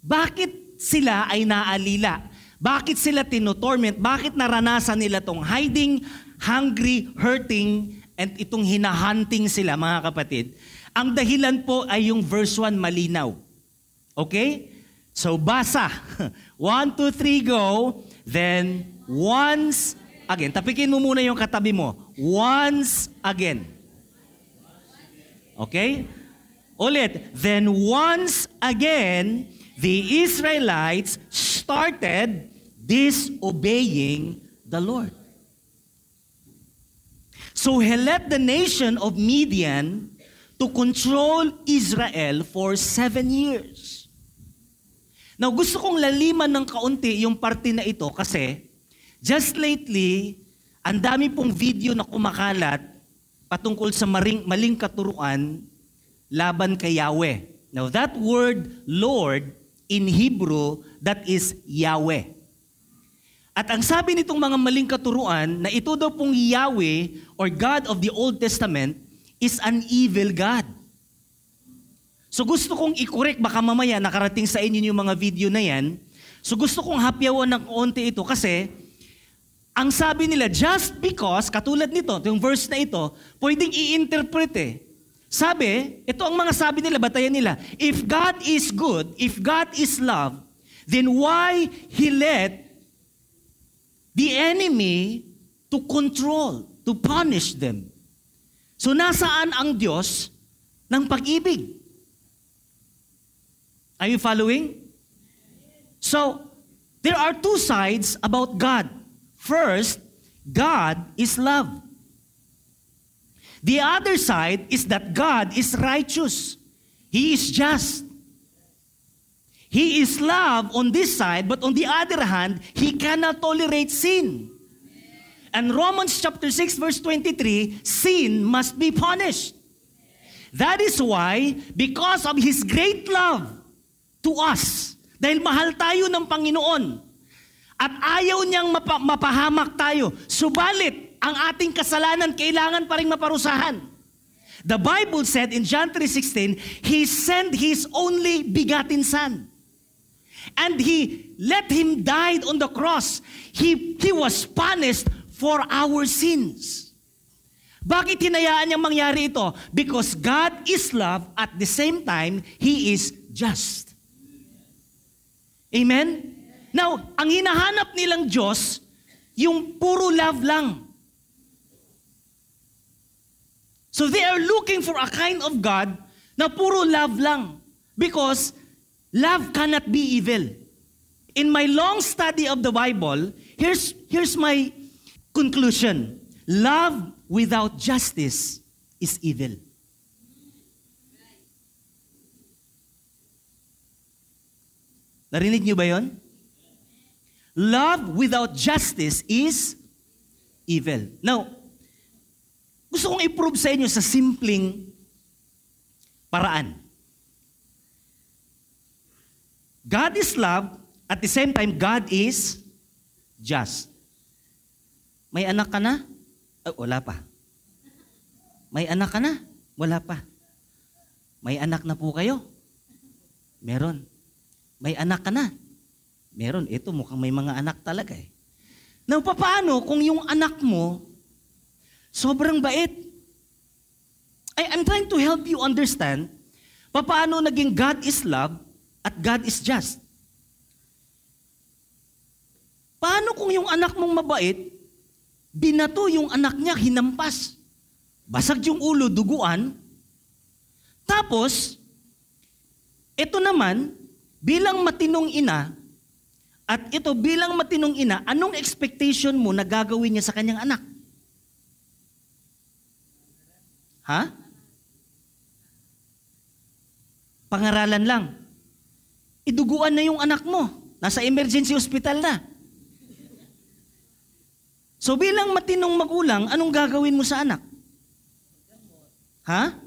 Bakit sila ay naalila? Bakit sila tinotorment? Bakit naranasan nila tong hiding, hungry, hurting, and itong hinahunting sila, mga kapatid? Ang dahilan po ay yung verse 1 malinaw. Okay? So basa. 1, 2, 3, go. Then once again. Tapikin mo muna yung katabi mo. Once again. Okay? Ulit. Then once again, the Israelites started disobeying the Lord. So he led the nation of Midian to control Israel for seven years. Now gusto kong laliman ng kaunti yung parte na ito kasi just lately, ang dami pong video na kumakalat patungkol sa maring, maling katuruan laban kay Yahweh. Now that word Lord in Hebrew, that is Yahweh. At ang sabi nitong mga maling katuruan na ito daw pong Yahweh or God of the Old Testament is an evil God. So gusto kong i-correct, baka mamaya nakarating sa inyo yung mga video na yan. So gusto kong hapyawan ng onti ito kasi ang sabi nila, just because, katulad nito, yung verse na ito, pwedeng i-interpret eh. Sabi, ito ang mga sabi nila, batayan nila, if God is good, if God is love, then why He let the enemy to control, to punish them? So nasaan ang Diyos ng pag-ibig? Are you following? So, there are two sides about God. First, God is love. The other side is that God is righteous. He is just. He is love on this side, but on the other hand, He cannot tolerate sin. And Romans chapter 6 verse 23, sin must be punished. That is why, because of His great love to us, dahil mahal tayo ng Panginoon, at ayaw niyang mapahamak tayo, subalit, ang ating kasalanan kailangan pa rin maparusahan. The Bible said in John 3.16, He sent His only begotten Son. And He let Him die on the cross. He, he was punished for our sins. Bakit hinayaan niyang mangyari ito? Because God is love at the same time, He is just. Amen? Now, ang hinahanap nilang Diyos, yung puro love lang. So they are looking for a kind of God na puro love lang. Because love cannot be evil. In my long study of the Bible, here's, here's my conclusion. Love without justice is evil. Narinig niyo ba yon? Love without justice is evil. Now, gusto kong i-prove sa inyo sa simpleng paraan. God is love, at the same time, God is just. May anak ka na? Oh, wala pa. May anak ka na? Wala pa. May anak na po kayo? Meron. May anak ka na? Meron. Ito mukhang may mga anak talaga eh. Now, paano kung yung anak mo Sobrang bait. I, I'm trying to help you understand paano naging God is love at God is just. Paano kung yung anak mong mabait, binato yung anak niya, hinampas. Basag yung ulo, duguan. Tapos, ito naman, bilang matinong ina, at ito bilang matinong ina, anong expectation mo na gagawin niya sa kanyang anak? Ha? Pangaralan lang. Iduguan na yung anak mo. Nasa emergency hospital na. So bilang matinong magulang, anong gagawin mo sa anak? Ha?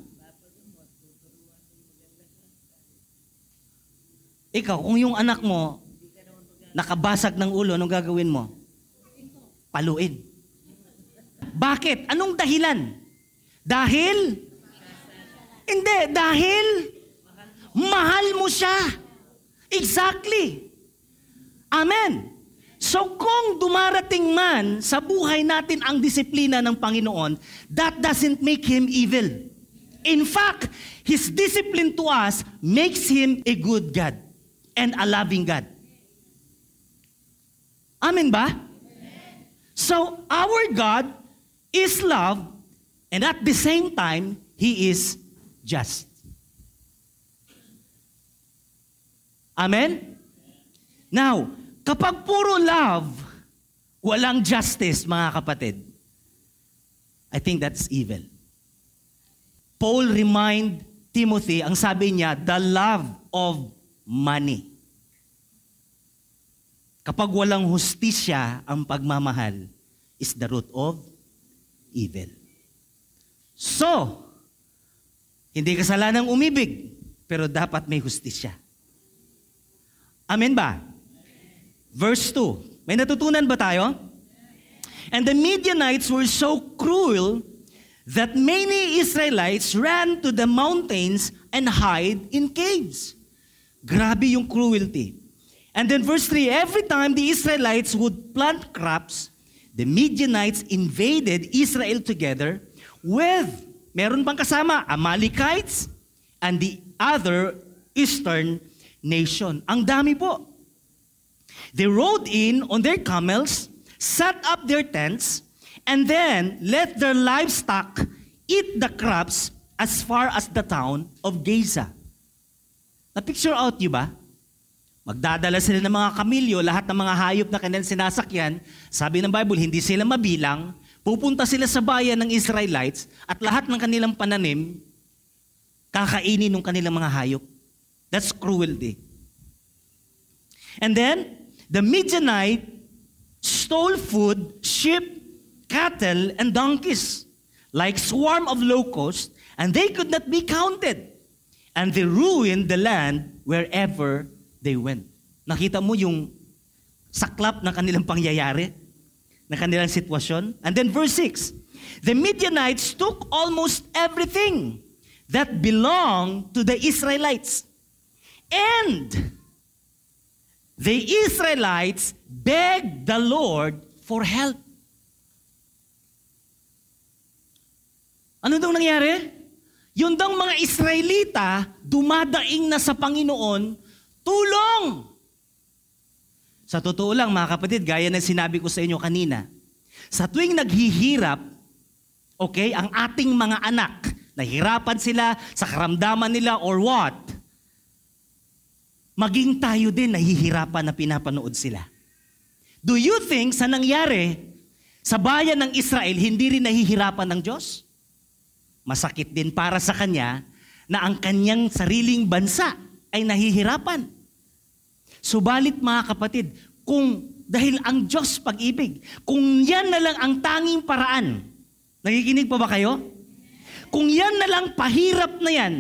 Ikaw, kung yung anak mo nakabasag ng ulo, anong gagawin mo? Paluin. Bakit? Anong dahilan? Dahil? Hindi, dahil mahal mo siya. Exactly. Amen. So kung dumarating man sa buhay natin ang disiplina ng Panginoon, that doesn't make Him evil. In fact, His discipline to us makes Him a good God and a loving God. Amen ba? So, our God is love And at the same time, He is just. Amen? Now, kapag puro love, walang justice, mga kapatid, I think that's evil. Paul remind Timothy, ang sabi niya, the love of money. Kapag walang hustisya, ang pagmamahal is the root of evil. So, hindi kasalanang umibig, pero dapat may hustisya. Amen ba? Verse 2. May natutunan ba tayo? And the Midianites were so cruel that many Israelites ran to the mountains and hide in caves. Grabe yung cruelty. And then verse 3, every time the Israelites would plant crops, the Midianites invaded Israel together with, meron bang kasama? Amalekites and the other eastern nation. Ang dami po. They rode in on their camels, set up their tents, and then let their livestock eat the crops as far as the town of Gaza. Na-picture out nyo ba? Magdadala sila ng mga kamilyo, lahat ng mga hayop na kanilang sinasakyan. Sabi ng Bible, hindi sila mabilang Pupunta sila sa bayan ng Israelites at lahat ng kanilang pananim, kakainin ng kanilang mga hayop. That's cruelty. And then, the Midianite stole food, sheep, cattle, and donkeys, like swarm of locusts, and they could not be counted. And they ruined the land wherever they went. Nakita mo yung saklap ng kanilang pangyayari? na kanilang sitwasyon. And then verse 6, The Midianites took almost everything that belonged to the Israelites. And the Israelites begged the Lord for help. Ano daw nangyari? Yung daw mga Israelita dumadaing na sa Panginoon, tulong! Sa totoo lang mga kapatid, gaya na sinabi ko sa inyo kanina, sa tuwing naghihirap, okay, ang ating mga anak, nahirapan sila sa karamdaman nila or what, maging tayo din nahihirapan na pinapanood sila. Do you think sa nangyari sa bayan ng Israel, hindi rin nahihirapan ng Diyos? Masakit din para sa kanya na ang kanyang sariling bansa ay nahihirapan. Subalit mga kapatid, kung dahil ang Diyos pag-ibig, kung yan na lang ang tanging paraan, nagiginig pa ba kayo? Kung yan na lang pahirap na yan,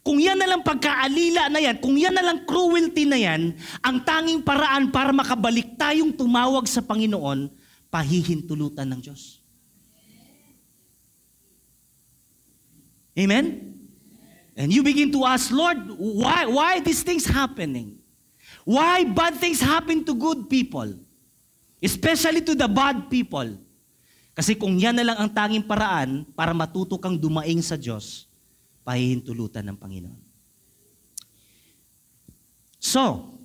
kung yan na lang pagkaalila na yan, kung yan na lang cruelty na yan, ang tanging paraan para makabalik tayong tumawag sa Panginoon, pahihintulutan ng Diyos. Amen? And you begin to ask, Lord, why, why these things happening? Why bad things happen to good people? Especially to the bad people. Kasi kung yan na lang ang tanging paraan para matuto kang dumaing sa Diyos, pahihintulutan ng Panginoon. So,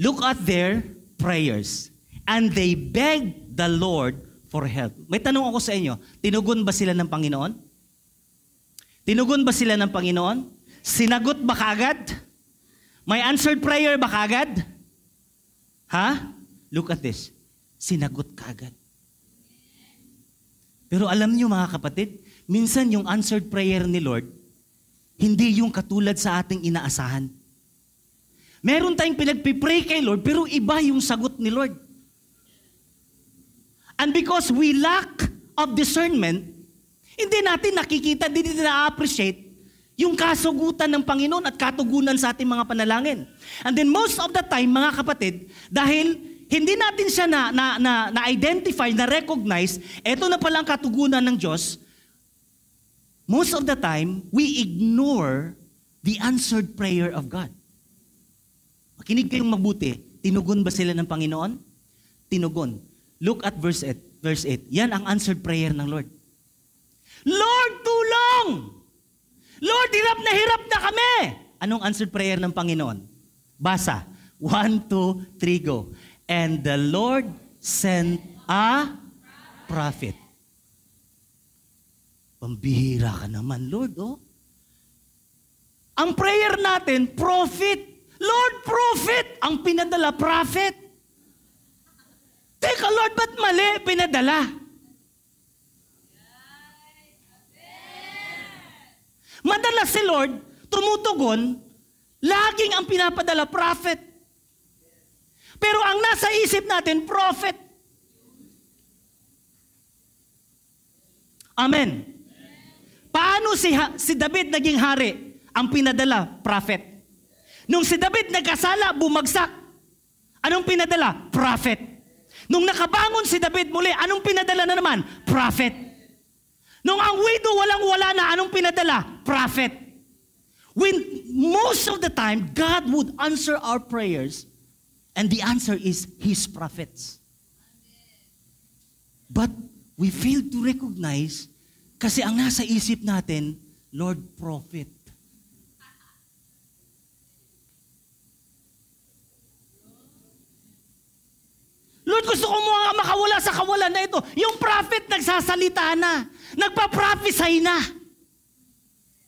look at their prayers. And they begged the Lord for help. May tanong ako sa inyo, tinugon ba sila ng Panginoon? Tinugon ba sila ng Panginoon? Sinagot ba kagad? May answered prayer ba kagad? Ha? Look at this. Sinagot kagad. Pero alam niyo mga kapatid, minsan yung answered prayer ni Lord, hindi yung katulad sa ating inaasahan. Meron tayong pinagpipray kay Lord, pero iba yung sagot ni Lord. And because we lack of discernment, hindi natin nakikita, hindi natin na-appreciate yung kasugutan ng Panginoon at katugunan sa ating mga panalangin. And then most of the time, mga kapatid, dahil hindi natin siya na, na, na, na identify, na recognize, eto na palang katugunan ng Diyos, most of the time, we ignore the answered prayer of God. Makinig kayong mabuti. Tinugon ba sila ng Panginoon? Tinugon. Look at verse 8. Verse 8. Yan ang answered prayer ng Lord. Lord, tulong! Lord, hirap na hirap na kami. Anong answered prayer ng Panginoon? Basa. One, two, three, go. And the Lord sent a prophet. Pambihira ka naman, Lord, oh. Ang prayer natin, prophet. Lord, prophet! Ang pinadala, prophet. Teka, Lord, ba't mali pinadala? Madalas si Lord, tumutugon, laging ang pinapadala, prophet. Pero ang nasa isip natin, prophet. Amen. Paano si, ha- si David naging hari? Ang pinadala, prophet. Nung si David nagkasala, bumagsak. Anong pinadala? Prophet. Nung nakabangon si David muli, anong pinadala na naman? Prophet. Nung ang widow walang-wala na, anong pinadala? Prophet. When most of the time, God would answer our prayers, and the answer is His prophets. But we fail to recognize kasi ang nasa isip natin, Lord Prophet. gusto ko mga makawala sa kawalan na ito, yung prophet nagsasalita na, nagpa-prophesy na.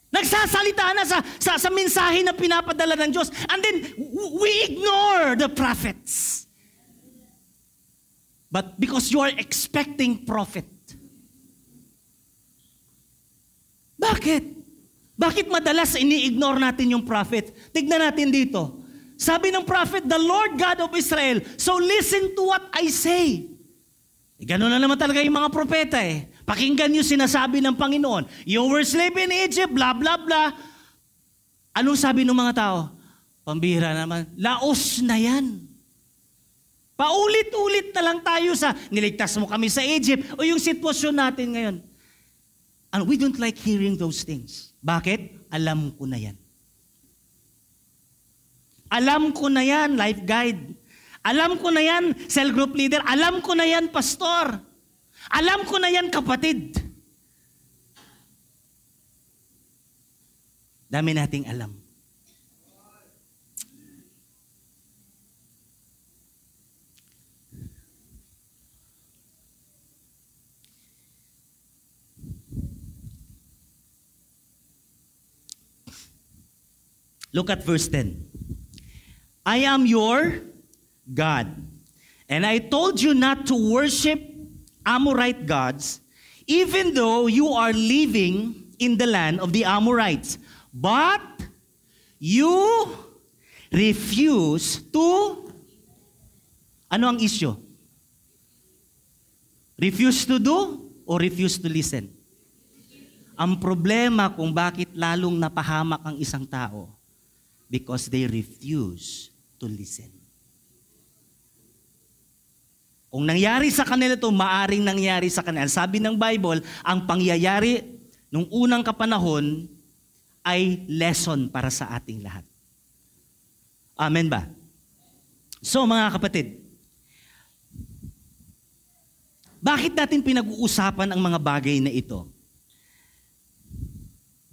Nagsasalita na sa, sa, sa mensahe na pinapadala ng Diyos. And then, we ignore the prophets. But because you are expecting prophet. Bakit? Bakit madalas ini-ignore natin yung prophet? Tignan natin dito. Sabi ng prophet, the Lord God of Israel. So listen to what I say. E ganun na naman talaga yung mga propeta eh. Pakinggan yung sinasabi ng Panginoon. You were slave in Egypt, blah, blah, blah. Anong sabi ng mga tao? Pambira naman. Laos na yan. Paulit-ulit na lang tayo sa niligtas mo kami sa Egypt o yung sitwasyon natin ngayon. And we don't like hearing those things. Bakit? Alam ko na yan. Alam ko na yan, life guide. Alam ko na yan, cell group leader. Alam ko na yan, pastor. Alam ko na yan, kapatid. Dami nating alam. Look at verse 10. I am your God. And I told you not to worship Amorite gods, even though you are living in the land of the Amorites. But you refuse to ano ang issue? Refuse to do or refuse to listen? Ang problema kung bakit lalong napahamak ang isang tao, because they refuse to listen. Kung nangyari sa kanila to, maaring nangyari sa kanila. Sabi ng Bible, ang pangyayari nung unang kapanahon ay lesson para sa ating lahat. Amen ba? So mga kapatid, bakit natin pinag-uusapan ang mga bagay na ito?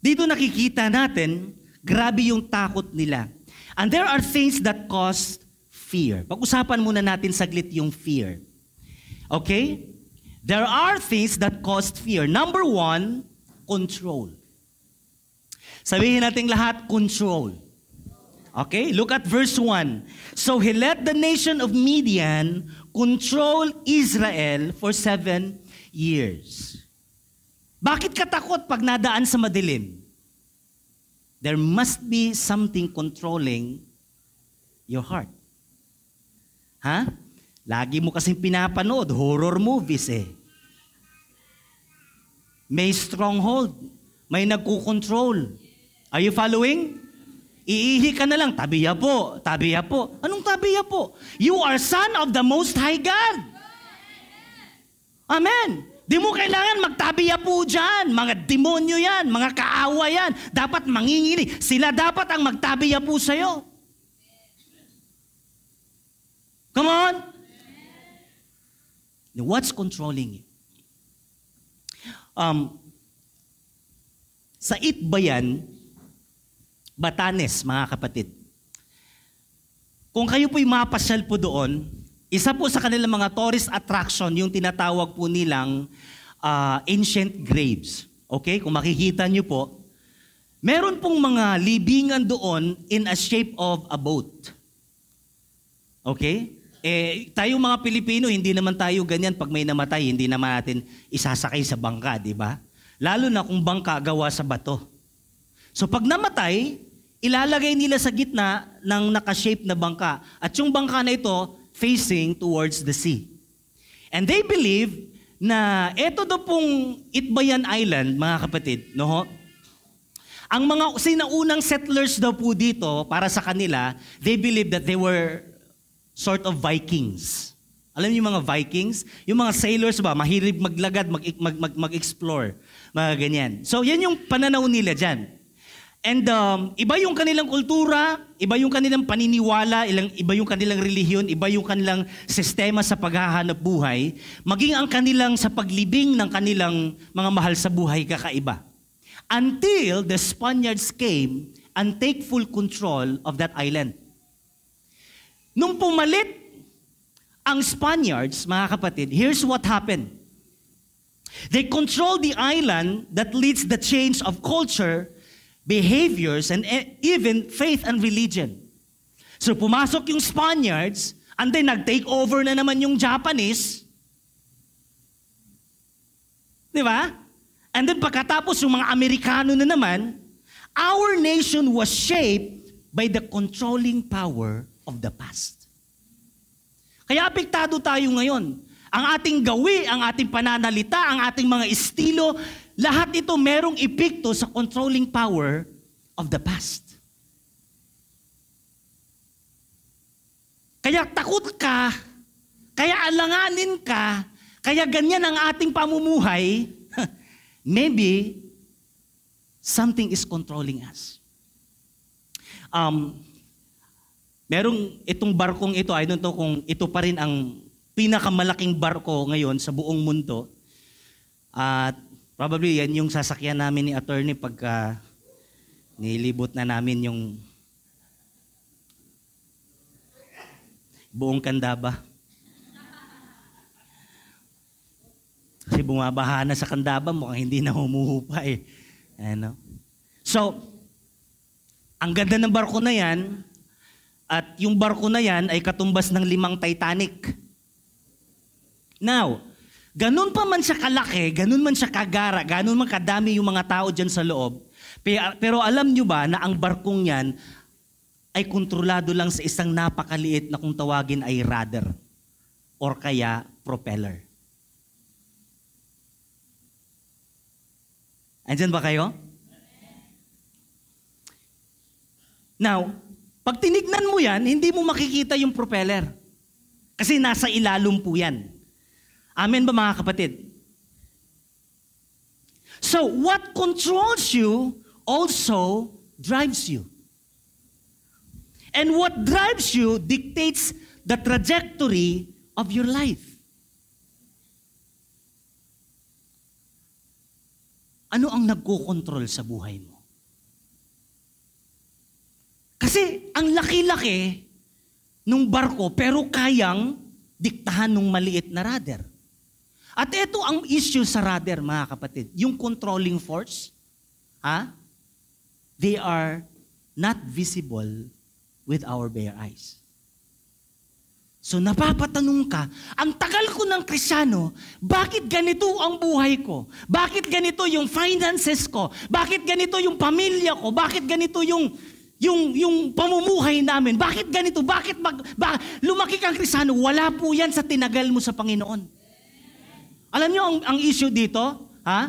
Dito nakikita natin, grabe yung takot nila. And there are things that cause fear. Pag-usapan muna natin saglit yung fear. Okay? There are things that cause fear. Number one, control. Sabihin natin lahat, control. Okay, look at verse 1. So he let the nation of Midian control Israel for seven years. Bakit ka takot pag nadaan sa madilim? There must be something controlling your heart. Ha? Lagi mo kasing pinapanood, horror movies eh. May stronghold. May nagkukontrol. Are you following? Iihi ka na lang, tabiya po, tabiya po. Anong tabiya po? You are son of the Most High God. Amen. Di mo kailangan magtabiya po dyan. Mga demonyo yan, mga kaawa yan. Dapat mangingili. Sila dapat ang magtabiya po sa'yo. Come on! What's controlling you? Um, sa Itbayan, Batanes, mga kapatid. Kung kayo po'y mapasyal po doon, isa po sa kanilang mga tourist attraction, yung tinatawag po nilang uh, ancient graves. Okay? Kung makikita nyo po, meron pong mga libingan doon in a shape of a boat. Okay? Eh, tayo mga Pilipino, hindi naman tayo ganyan pag may namatay, hindi naman natin isasakay sa bangka, di ba? Lalo na kung bangka gawa sa bato. So pag namatay, ilalagay nila sa gitna ng nakashape na bangka. At yung bangka na ito, facing towards the sea. And they believe na eto do pong Itbayan Island, mga kapatid, no Ang mga sinaunang settlers daw po dito, para sa kanila, they believe that they were sort of Vikings. Alam niyo yung mga Vikings? Yung mga sailors ba, mahilig maglagad, mag, mag, mag, mag-explore, mga ganyan. So yan yung pananaw nila dyan. And um, iba yung kanilang kultura, iba yung kanilang paniniwala, ilang, iba yung kanilang relihiyon, iba yung kanilang sistema sa paghahanap buhay, maging ang kanilang sa paglibing ng kanilang mga mahal sa buhay kakaiba. Until the Spaniards came and take full control of that island. Nung pumalit ang Spaniards, mga kapatid, here's what happened. They controlled the island that leads the change of culture behaviors, and e- even faith and religion. So pumasok yung Spaniards, and then nag-take over na naman yung Japanese. Di ba? And then pagkatapos yung mga Amerikano na naman, our nation was shaped by the controlling power of the past. Kaya apektado tayo ngayon. Ang ating gawi, ang ating pananalita, ang ating mga estilo, lahat ito merong epekto sa controlling power of the past. Kaya takot ka, kaya alanganin ka, kaya ganyan ang ating pamumuhay, maybe something is controlling us. Um, merong itong barkong ito, I don't know kung ito pa rin ang pinakamalaking barko ngayon sa buong mundo. At Probably yan yung sasakyan namin ni attorney pagka nilibot na namin yung buong Kandaba. Kasi bumabaha na sa Kandaba, mukhang hindi na humuhupa eh. Ano? So, ang ganda ng barko na yan, at yung barko na yan ay katumbas ng limang Titanic. Now, Ganun pa man siya kalaki, ganun man siya kagara, ganun man kadami yung mga tao dyan sa loob. Pero alam nyo ba na ang barkong yan ay kontrolado lang sa isang napakaliit na kung tawagin ay rudder or kaya propeller. Andyan ba kayo? Now, pag tinignan mo yan, hindi mo makikita yung propeller. Kasi nasa ilalum po yan. Amen ba mga kapatid? So what controls you also drives you. And what drives you dictates the trajectory of your life. Ano ang nagko-control sa buhay mo? Kasi ang laki-laki nung barko pero kayang diktahan ng maliit na rudder. At ito ang issue sa rudder, mga kapatid. Yung controlling force, ha? they are not visible with our bare eyes. So napapatanong ka, ang tagal ko ng krisyano, bakit ganito ang buhay ko? Bakit ganito yung finances ko? Bakit ganito yung pamilya ko? Bakit ganito yung yung yung pamumuhay namin? Bakit ganito? Bakit mag, ba, lumaki kang krisyano? Wala po yan sa tinagal mo sa Panginoon. Alam niyo ang, ang issue dito? Ha?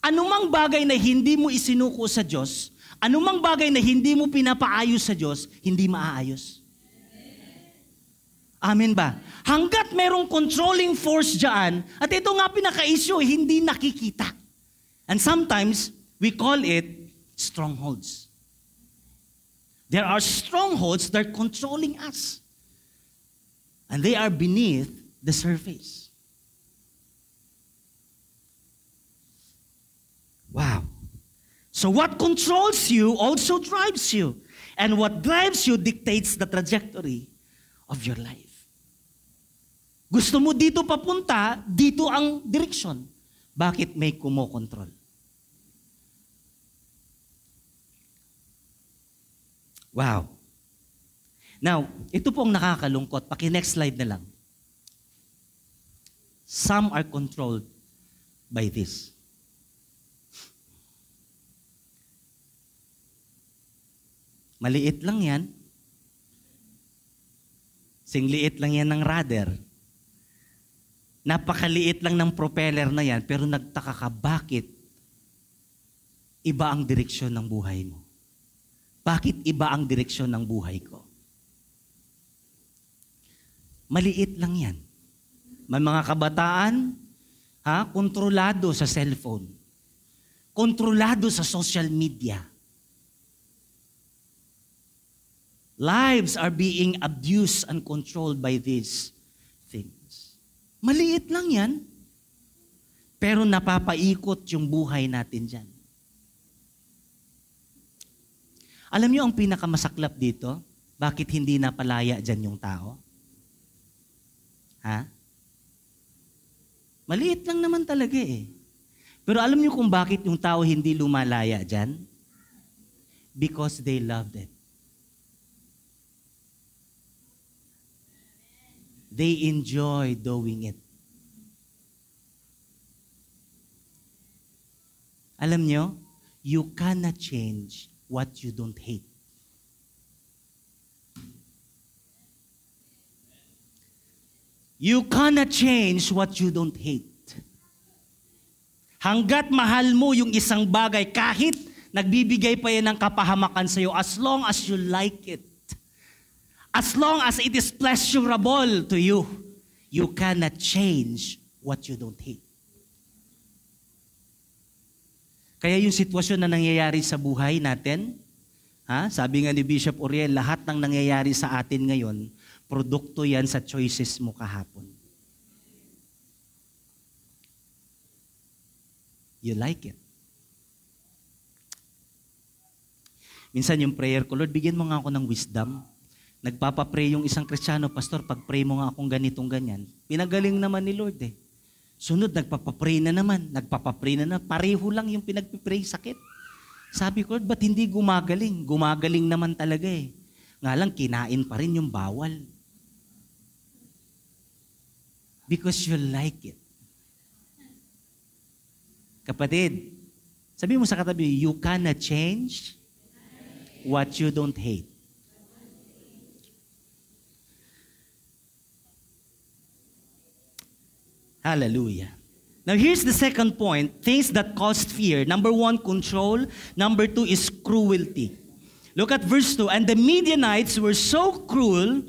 Anumang bagay na hindi mo isinuko sa Diyos, anumang bagay na hindi mo pinapaayos sa Diyos, hindi maaayos. Amen ba? Hanggat merong controlling force dyan, at ito nga pinaka-issue, hindi nakikita. And sometimes, we call it strongholds. There are strongholds that are controlling us. And they are beneath the surface. Wow. So what controls you also drives you. And what drives you dictates the trajectory of your life. Gusto mo dito papunta, dito ang direction. Bakit may kumokontrol? Wow. Now, ito po ang nakakalungkot. Paki-next slide na lang. Some are controlled by this. Maliit lang yan. Singliit lang yan ng rudder. Napakaliit lang ng propeller na yan, pero nagtaka ka, bakit iba ang direksyon ng buhay mo? Bakit iba ang direksyon ng buhay ko? Maliit lang yan. May mga kabataan, ha, kontrolado sa cellphone. Kontrolado sa social media. Lives are being abused and controlled by these things. Maliit lang yan, pero napapaikot yung buhay natin dyan. Alam niyo ang pinakamasaklap dito? Bakit hindi napalaya dyan yung tao? Ha? Maliit lang naman talaga eh. Pero alam niyo kung bakit yung tao hindi lumalaya dyan? Because they loved it. They enjoy doing it. Alam nyo, you cannot change what you don't hate. You cannot change what you don't hate. Hanggat mahal mo yung isang bagay, kahit nagbibigay pa yan ng kapahamakan sa'yo, as long as you like it, As long as it is pleasurable to you, you cannot change what you don't hate. Kaya yung sitwasyon na nangyayari sa buhay natin, ha? sabi nga ni Bishop Uriel, lahat ng nangyayari sa atin ngayon, produkto yan sa choices mo kahapon. You like it. Minsan yung prayer ko, Lord, bigyan mo nga ako ng wisdom Nagpapapray yung isang kristyano, Pastor, pag-pray mo nga akong ganitong ganyan. Pinagaling naman ni Lord eh. Sunod, nagpapapray na naman. Nagpapapray na naman, Pareho lang yung pinagpipray, sakit. Sabi ko, Lord, ba't hindi gumagaling? Gumagaling naman talaga eh. Nga lang, kinain pa rin yung bawal. Because you like it. Kapatid, sabi mo sa katabi, you cannot change what you don't hate. Hallelujah. Now here's the second point, things that cause fear. Number one, control. Number two is cruelty. Look at verse 2. And the Midianites were so cruel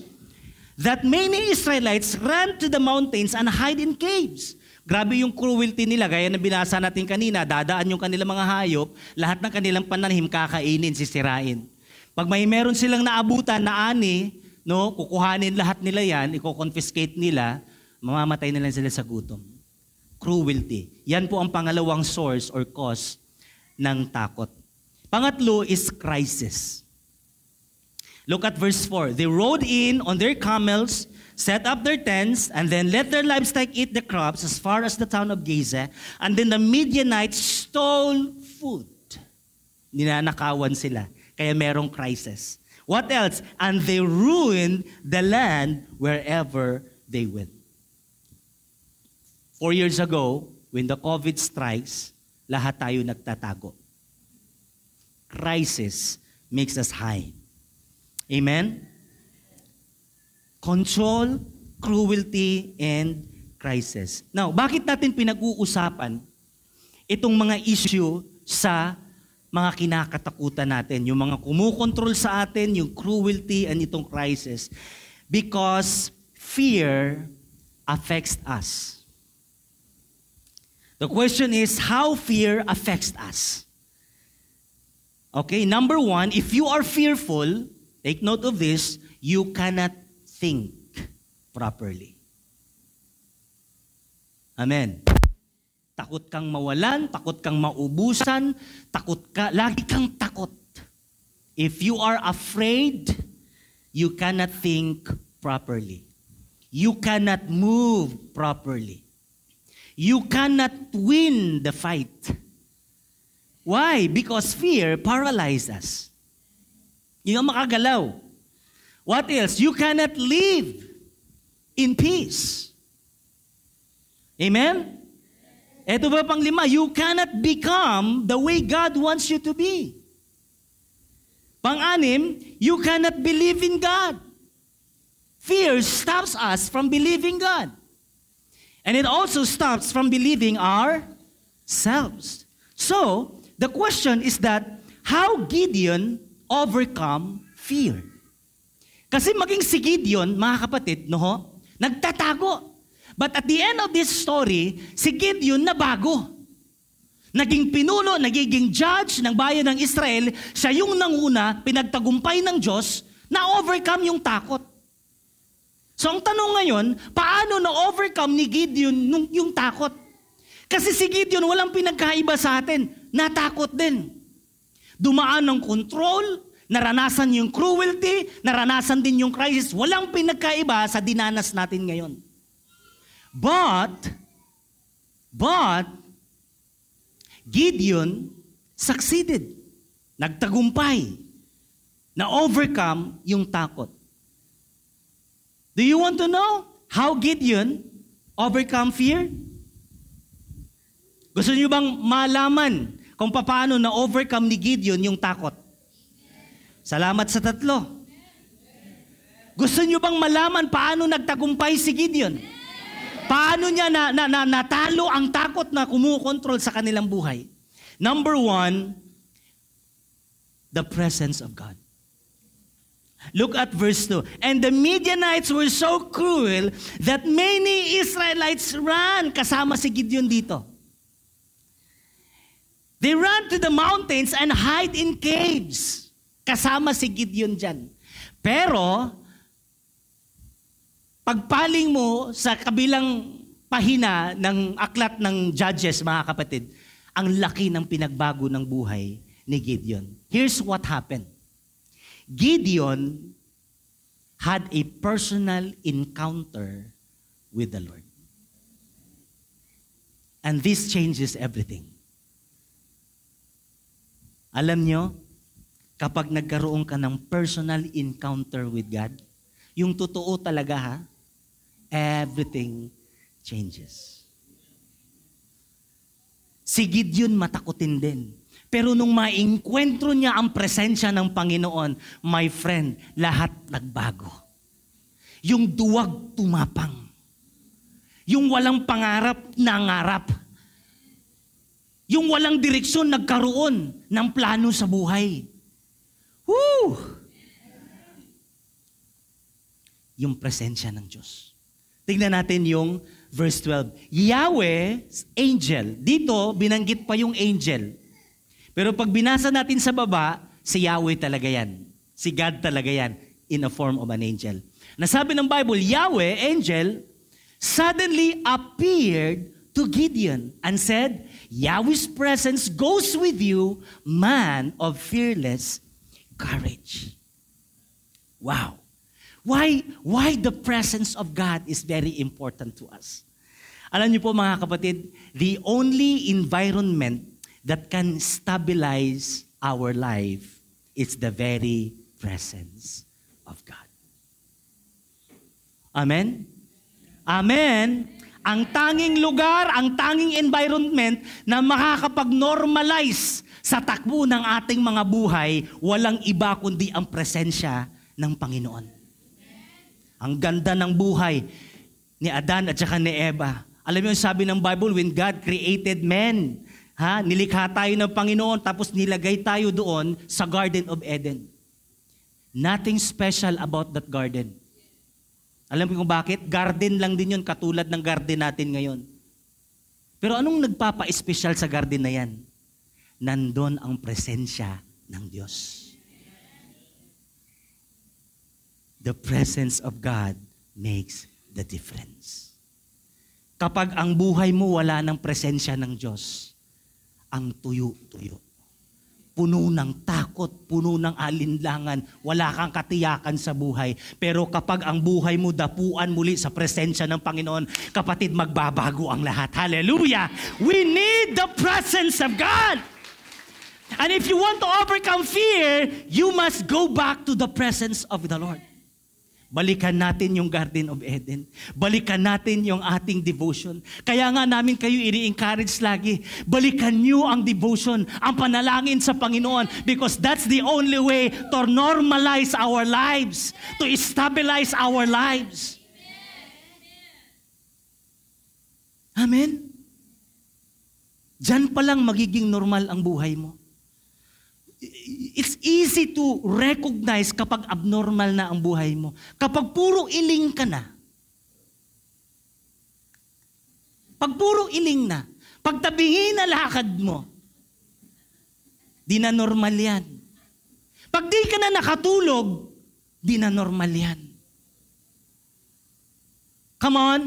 that many Israelites ran to the mountains and hide in caves. Grabe yung cruelty nila. Gaya na binasa natin kanina, dadaan yung kanilang mga hayop, lahat ng kanilang pananim kakainin, sisirain. Pag may meron silang naabutan na ani, no, kukuhanin lahat nila yan, i-confiscate nila, mamamatay na lang sila sa gutom. Cruelty. Yan po ang pangalawang source or cause ng takot. Pangatlo is crisis. Look at verse 4. They rode in on their camels, set up their tents, and then let their livestock eat the crops as far as the town of Gaza. And then the Midianites stole food. Ninanakawan sila. Kaya merong crisis. What else? And they ruined the land wherever they went. Four years ago, when the COVID strikes, lahat tayo nagtatago. Crisis makes us high. Amen? Control, cruelty, and crisis. Now, bakit natin pinag-uusapan itong mga issue sa mga kinakatakutan natin, yung mga kumukontrol sa atin, yung cruelty and itong crisis. Because fear affects us. The question is how fear affects us. Okay, number one, if you are fearful, take note of this, you cannot think properly. Amen. Takot kang mawalan, takot kang maubusan, takot ka, lagi kang takot. If you are afraid, you cannot think properly. You cannot move properly you cannot win the fight. Why? Because fear paralyzes us. Yun ang makagalaw. What else? You cannot live in peace. Amen? Ito ba pang lima? You cannot become the way God wants you to be. Pang-anim, you cannot believe in God. Fear stops us from believing God. And it also stops from believing ourselves. So, the question is that how Gideon overcome fear? Kasi maging si Gideon, mga kapatid, no nagtatago. But at the end of this story, si Gideon nabago. Naging pinuno, nagiging judge ng bayan ng Israel, siya yung nanguna, pinagtagumpay ng Diyos, na-overcome yung takot. So ang tanong ngayon, paano na-overcome ni Gideon nung, yung takot? Kasi si Gideon walang pinagkaiba sa atin, natakot din. Dumaan ng control, naranasan yung cruelty, naranasan din yung crisis. Walang pinagkaiba sa dinanas natin ngayon. But, but, Gideon succeeded. Nagtagumpay. Na-overcome yung takot. Do you want to know how Gideon overcome fear? Gusto niyo bang malaman kung paano na overcome ni Gideon yung takot? Salamat sa tatlo. Gusto niyo bang malaman paano nagtagumpay si Gideon? Paano niya na, na, na natalo ang takot na kumukontrol sa kanilang buhay? Number one, the presence of God. Look at verse 2. And the Midianites were so cruel that many Israelites ran. Kasama si Gideon dito. They ran to the mountains and hide in caves. Kasama si Gideon dyan. Pero, pagpaling mo sa kabilang pahina ng aklat ng judges, mga kapatid, ang laki ng pinagbago ng buhay ni Gideon. Here's what happened. Gideon had a personal encounter with the Lord. And this changes everything. Alam nyo, kapag nagkaroon ka ng personal encounter with God, yung totoo talaga ha, everything changes. Si Gideon matakutin din. Pero nung maingkwentro niya ang presensya ng Panginoon, my friend, lahat nagbago. Yung duwag tumapang. Yung walang pangarap, nangarap. Yung walang direksyon, nagkaroon ng plano sa buhay. Woo! Yung presensya ng Diyos. Tingnan natin yung verse 12. Yahweh, angel. Dito, binanggit pa yung angel pero pag binasa natin sa baba, si Yahweh talaga yan. Si God talaga yan in a form of an angel. Nasabi ng Bible, Yahweh, angel, suddenly appeared to Gideon and said, Yahweh's presence goes with you, man of fearless courage. Wow. Why, why the presence of God is very important to us. Alam niyo po mga kapatid, the only environment that can stabilize our life is the very presence of God. Amen? Amen? Ang tanging lugar, ang tanging environment na makakapag-normalize sa takbo ng ating mga buhay, walang iba kundi ang presensya ng Panginoon. Ang ganda ng buhay ni Adan at saka ni Eva. Alam mo yung sabi ng Bible, when God created men, Ha? Nilikha tayo ng Panginoon tapos nilagay tayo doon sa Garden of Eden. Nothing special about that garden. Alam mo kung bakit? Garden lang din yun, katulad ng garden natin ngayon. Pero anong nagpapa-special sa garden na yan? Nandon ang presensya ng Diyos. The presence of God makes the difference. Kapag ang buhay mo wala ng presensya ng Diyos, ang tuyo-tuyo. Puno ng takot, puno ng alinlangan, wala kang katiyakan sa buhay. Pero kapag ang buhay mo dapuan muli sa presensya ng Panginoon, kapatid, magbabago ang lahat. Hallelujah! We need the presence of God! And if you want to overcome fear, you must go back to the presence of the Lord. Balikan natin yung Garden of Eden. Balikan natin yung ating devotion. Kaya nga namin kayo i-encourage lagi. Balikan nyo ang devotion, ang panalangin sa Panginoon because that's the only way to normalize our lives, to stabilize our lives. Amen? Diyan pa lang magiging normal ang buhay mo it's easy to recognize kapag abnormal na ang buhay mo. Kapag puro iling ka na, pag puro iling na, pag tabihin na lakad mo, di na normal yan. Pag di ka na nakatulog, di na normal yan. Come on.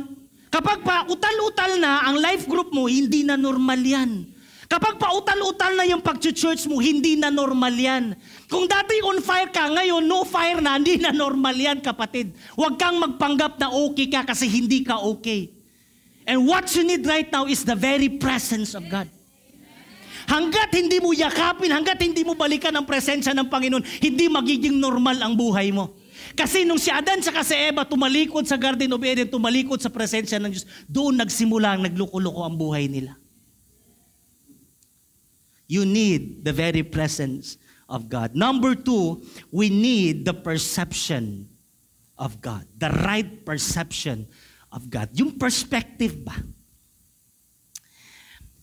Kapag pa utal-utal na ang life group mo, hindi na normal yan. Kapag pautal-utal na yung pag-church mo, hindi na normal yan. Kung dati on fire ka, ngayon no fire na, hindi na normal yan kapatid. Huwag kang magpanggap na okay ka kasi hindi ka okay. And what you need right now is the very presence of God. Hanggat hindi mo yakapin, hanggat hindi mo balikan ang presensya ng Panginoon, hindi magiging normal ang buhay mo. Kasi nung si Adan sa si Eva tumalikod sa Garden of Eden, tumalikod sa presensya ng Diyos, doon nagsimula ang nagluko-luko ang buhay nila. You need the very presence of God. Number two, we need the perception of God. The right perception of God. Yung perspective ba?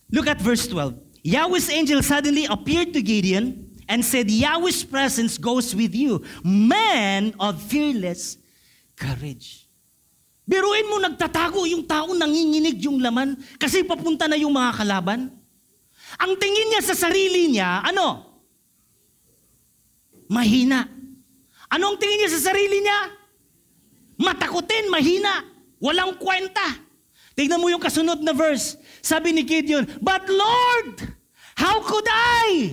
Look at verse 12. Yahweh's angel suddenly appeared to Gideon and said, Yahweh's presence goes with you, man of fearless courage. Biruin mo, nagtatago yung tao, nanginginig yung laman, kasi papunta na yung mga kalaban. Ang tingin niya sa sarili niya, ano? Mahina. Ano ang tingin niya sa sarili niya? Matakutin, mahina. Walang kwenta. Tignan mo yung kasunod na verse. Sabi ni Gideon, But Lord, how could I?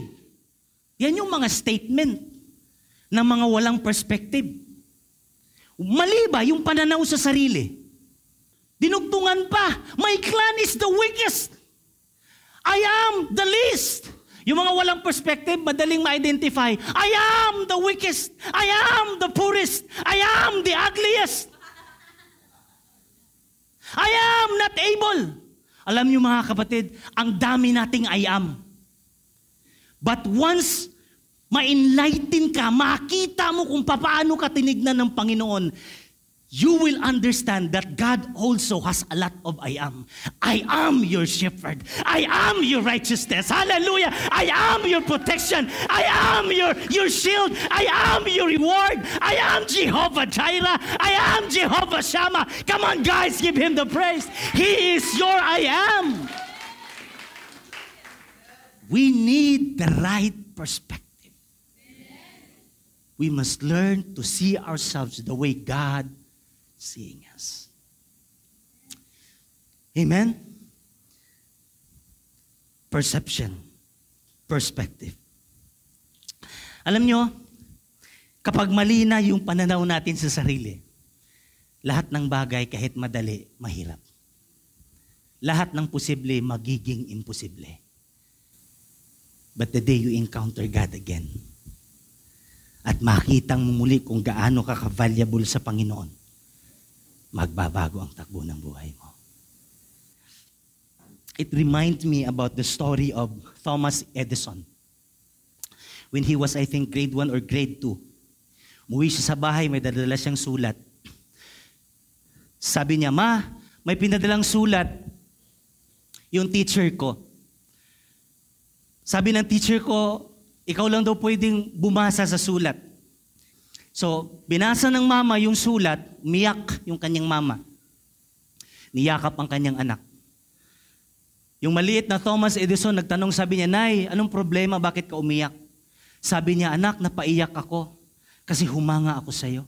Yan yung mga statement ng mga walang perspective. Mali ba yung pananaw sa sarili? Dinugtungan pa. My clan is the weakest. I am the least. Yung mga walang perspective, madaling ma-identify. I am the weakest. I am the poorest. I am the ugliest. I am not able. Alam niyo mga kapatid, ang dami nating I am. But once ma-enlighten ka, makita mo kung paano ka tinignan ng Panginoon, you will understand that God also has a lot of I am. I am your shepherd. I am your righteousness. Hallelujah. I am your protection. I am your, your shield. I am your reward. I am Jehovah Jireh. I am Jehovah Shammah. Come on, guys, give him the praise. He is your I am. We need the right perspective. We must learn to see ourselves the way God seeing us. Amen? Perception. Perspective. Alam nyo, kapag mali na yung pananaw natin sa sarili, lahat ng bagay kahit madali, mahirap. Lahat ng posible, magiging imposible. But the day you encounter God again, at makita mo muli kung gaano ka ka-valuable sa Panginoon, magbabago ang takbo ng buhay mo. It reminds me about the story of Thomas Edison. When he was, I think, grade 1 or grade 2, muwi siya sa bahay, may dadala siyang sulat. Sabi niya, Ma, may pinadalang sulat yung teacher ko. Sabi ng teacher ko, ikaw lang daw pwedeng bumasa sa sulat. So, binasa ng mama yung sulat, miyak yung kanyang mama. Niyakap ang kanyang anak. Yung maliit na Thomas Edison, nagtanong sabi niya, Nay, anong problema? Bakit ka umiyak? Sabi niya, anak, napaiyak ako kasi humanga ako sa iyo.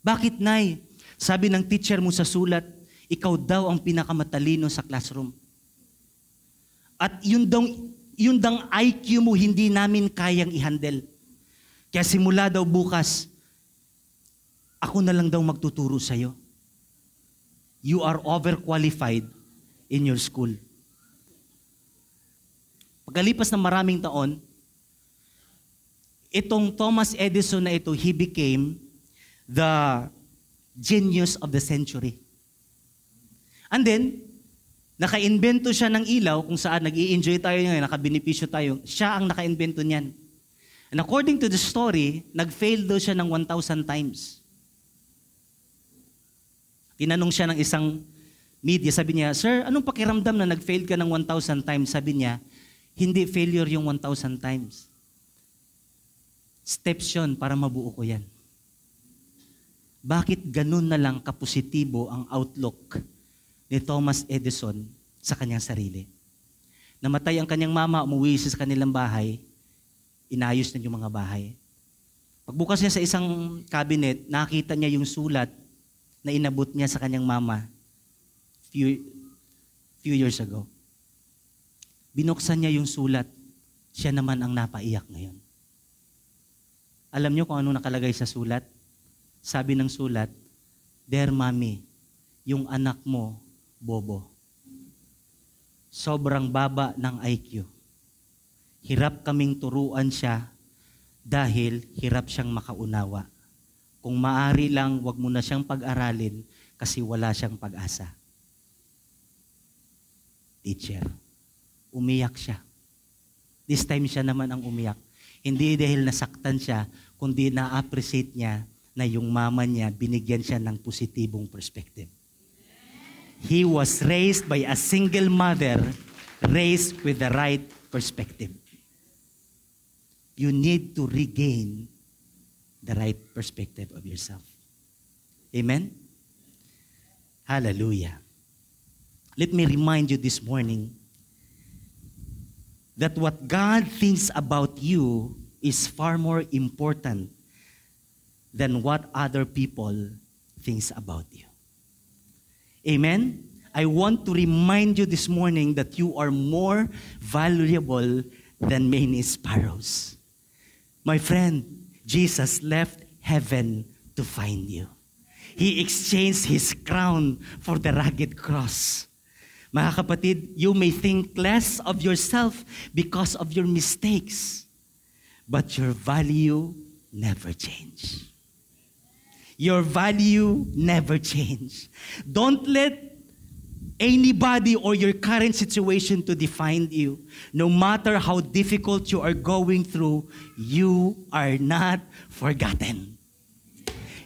Bakit, Nay? Sabi ng teacher mo sa sulat, ikaw daw ang pinakamatalino sa classroom. At yun daw, yun dang IQ mo hindi namin kayang i-handle. Kaya simula daw bukas, ako na lang daw magtuturo sa iyo. You are overqualified in your school. Pagkalipas ng maraming taon, itong Thomas Edison na ito, he became the genius of the century. And then, naka-invento siya ng ilaw kung saan nag enjoy tayo ngayon, nakabenepisyo tayo. Siya ang naka-invento niyan. And according to the story, nag-fail daw siya ng 1,000 times. Tinanong siya ng isang media, sabi niya, Sir, anong pakiramdam na nag-fail ka ng 1,000 times? Sabi niya, hindi failure yung 1,000 times. Steps yun para mabuo ko yan. Bakit ganun na lang kapositibo ang outlook ni Thomas Edison sa kanyang sarili? Namatay ang kanyang mama, umuwi siya sa kanilang bahay, inayos na yung mga bahay. Pagbukas niya sa isang cabinet, nakita niya yung sulat na inabot niya sa kanyang mama few, few years ago. Binuksan niya yung sulat. Siya naman ang napaiyak ngayon. Alam niyo kung ano nakalagay sa sulat? Sabi ng sulat, Dear Mommy, yung anak mo, bobo. Sobrang baba ng IQ. Hirap kaming turuan siya dahil hirap siyang makaunawa kung maari lang, wag mo na siyang pag-aralin kasi wala siyang pag-asa. Teacher, umiyak siya. This time siya naman ang umiyak. Hindi dahil nasaktan siya, kundi na-appreciate niya na yung mama niya, binigyan siya ng positibong perspective. He was raised by a single mother, raised with the right perspective. You need to regain the right perspective of yourself. Amen? Hallelujah. Let me remind you this morning that what God thinks about you is far more important than what other people thinks about you. Amen? I want to remind you this morning that you are more valuable than many sparrows. My friend, Jesus left heaven to find you. He exchanged His crown for the ragged cross. Mga kapatid, you may think less of yourself because of your mistakes, but your value never change. Your value never change. Don't let anybody or your current situation to define you. No matter how difficult you are going through, you are not forgotten.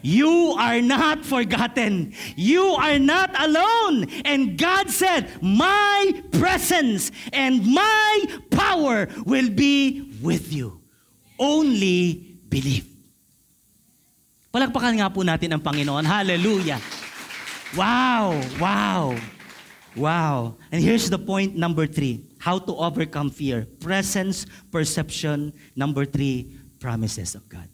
You are not forgotten. You are not alone. And God said, My presence and my power will be with you. Only believe. Palakpakan nga po natin ang Panginoon. Hallelujah. Wow, wow. Wow. And here's the point number three how to overcome fear. Presence, perception. Number three, promises of God.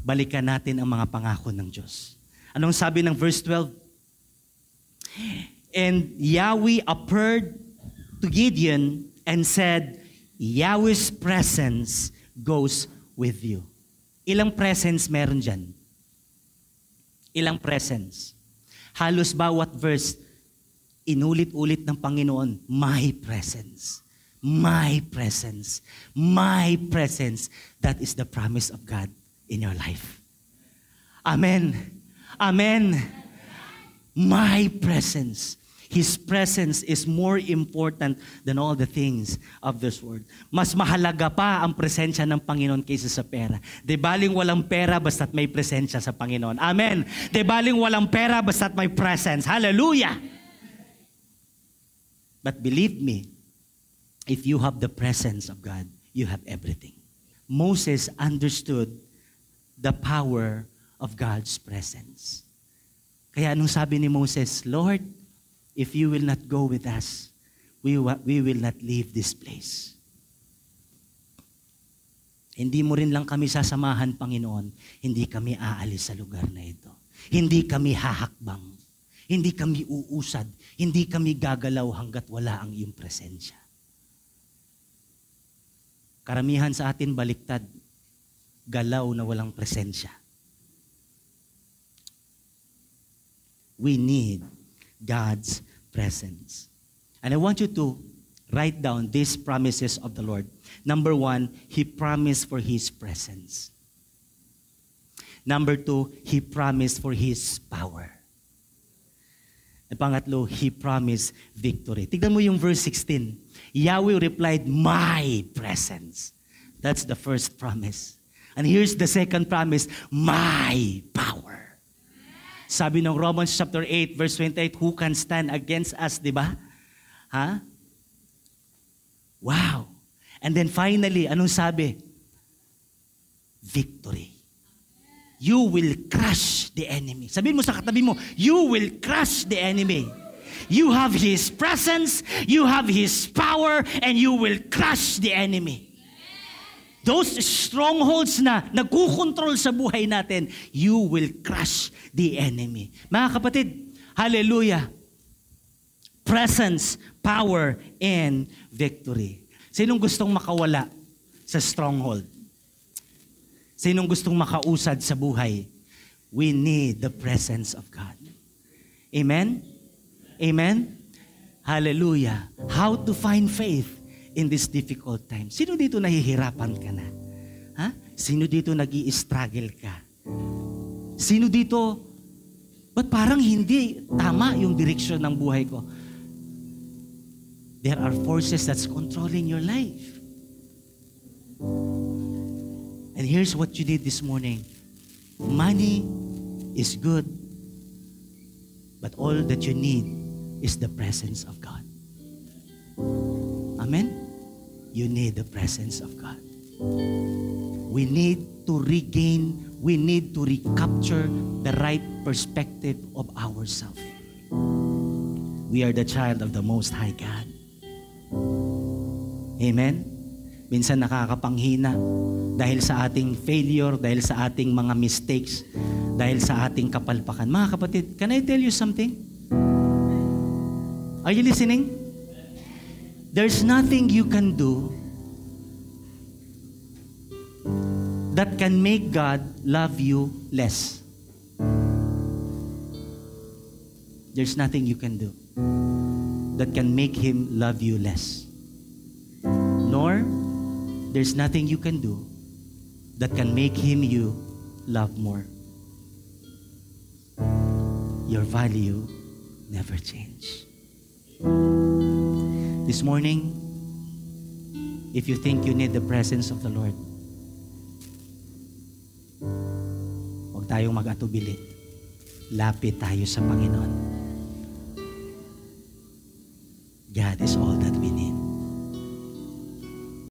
Balikan natin ang mga pangako ng Diyos. Anong sabi ng verse 12? And Yahweh appeared to Gideon and said, Yahweh's presence goes with you. Ilang presence meron dyan? Ilang presence? Halos bawat verse Inulit-ulit ng Panginoon, my presence. My presence. My presence. That is the promise of God in your life. Amen. Amen. My presence. His presence is more important than all the things of this world. Mas mahalaga pa ang presensya ng Panginoon kaysa sa pera. De baling walang pera basta't may presensya sa Panginoon. Amen. De baling walang pera basta't may presence. Hallelujah. But believe me, if you have the presence of God, you have everything. Moses understood the power of God's presence. Kaya anong sabi ni Moses, Lord, if you will not go with us, we, wa- we will not leave this place. Hindi mo rin lang kami sasamahan, Panginoon. Hindi kami aalis sa lugar na ito. Hindi kami hahakbang. Hindi kami uusad. Hindi kami gagalaw hanggat wala ang iyong presensya. Karamihan sa atin baliktad, galaw na walang presensya. We need God's presence. And I want you to write down these promises of the Lord. Number one, He promised for His presence. Number two, He promised for His power. At pangatlo, He promised victory. Tignan mo yung verse 16. Yahweh replied, My presence. That's the first promise. And here's the second promise, My power. Sabi ng Romans chapter 8, verse 28, who can stand against us, di ba? Ha? Wow. And then finally, anong sabi? Victory you will crush the enemy. Sabihin mo sa katabi mo, you will crush the enemy. You have His presence, you have His power, and you will crush the enemy. Those strongholds na nagkukontrol sa buhay natin, you will crush the enemy. Mga kapatid, hallelujah. Presence, power, and victory. Sinong gustong makawala sa stronghold? Sinong gustong makausad sa buhay? We need the presence of God. Amen? Amen? Hallelujah. How to find faith in this difficult time. Sino dito nahihirapan ka na? Ha? Sino dito nag struggle ka? Sino dito, ba't parang hindi tama yung direksyon ng buhay ko? There are forces that's controlling your life. And here's what you need this morning money is good, but all that you need is the presence of God. Amen? You need the presence of God. We need to regain, we need to recapture the right perspective of ourselves. We are the child of the Most High God. Amen? minsan nakakapanghina dahil sa ating failure, dahil sa ating mga mistakes, dahil sa ating kapalpakan. Mga kapatid, can I tell you something? Are you listening? There's nothing you can do that can make God love you less. There's nothing you can do that can make Him love you less. There's nothing you can do that can make Him you love more. Your value never change. This morning, if you think you need the presence of the Lord, huwag tayong mag-atubilit. Lapit tayo sa Panginoon. God is all that we need.